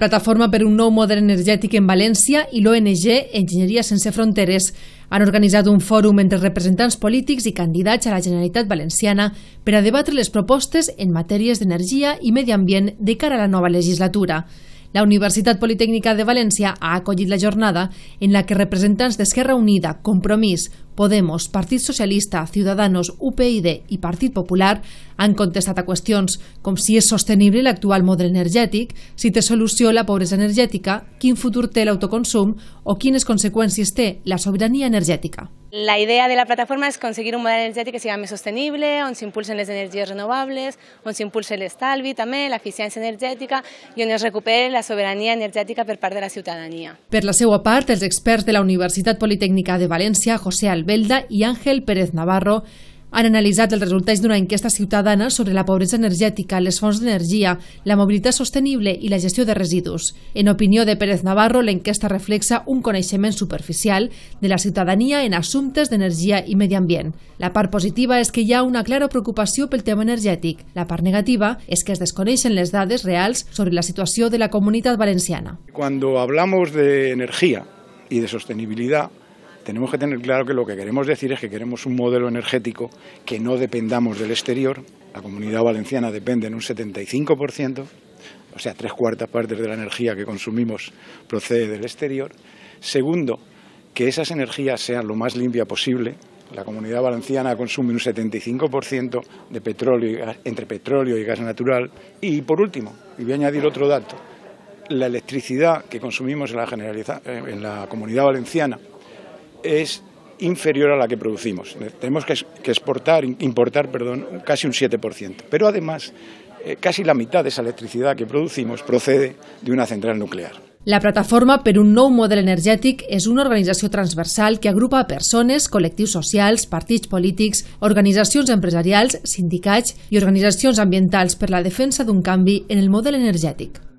Plataforma per un nou model energètic en València i l'ONG Enginyeria Sense Fronteres han organitzat un fòrum entre representants polítics i candidats a la Generalitat Valenciana per a debatre les propostes en matèries d'energia i medi ambient de cara a la nova legislatura. La Universitat Politècnica de València ha acollit la jornada en la que representants d'Esquerra Unida, Compromís, Podemos, Partit Socialista, Ciudadanos, UPyD i Partit Popular han contestat a qüestions com si és sostenible l'actual model energètic, si té solució la pobresa energètica, quin futur té l'autoconsum o quines conseqüències té la sobirania energètica. La idea de la plataforma és conseguir un model energètic que sigui més sostenible, on s'impulsen les energies renovables, on s'impulsa l'estalvi també, l'eficiència energètica i on es recupera la sobirania energètica per part de la ciutadania. Per la seva part, els experts de la Universitat Politècnica de València, José Albert, Belda i Àngel Pérez Navarro han analitzat els resultats d'una enquesta ciutadana sobre la pobresa energètica, les fonts d'energia, la mobilitat sostenible i la gestió de residus. En opinió de Pérez Navarro, l'enquesta reflexa un coneixement superficial de la ciutadania en assumptes d'energia i medi ambient. La part positiva és que hi ha una clara preocupació pel tema energètic. La part negativa és que es desconeixen les dades reals sobre la situació de la comunitat valenciana. Quan hablamos de energia i de sostenibilitat, tenemos que tener claro que lo que queremos decir es que queremos un modelo energético que no dependamos del exterior. La comunidad valenciana depende en un 75%, o sea, tres cuartas partes de la energía que consumimos procede del exterior. Segundo, que esas energías sean lo más limpias posible. La comunidad valenciana consume un 75% de petróleo entre petróleo y gas natural. Y por último, y voy a añadir otro dato, la electricidad que consumimos en la, eh, en la comunidad valenciana es inferior a la que producimos. Eh, tenemos que, exportar, importar perdón, casi un 7%. Pero además, eh, casi la mitad de esa electricidad que producimos procede de una central nuclear. La Plataforma per un nou model energètic és una organització transversal que agrupa persones, col·lectius socials, partits polítics, organitzacions empresarials, sindicats i organitzacions ambientals per la defensa d'un canvi en el model energètic.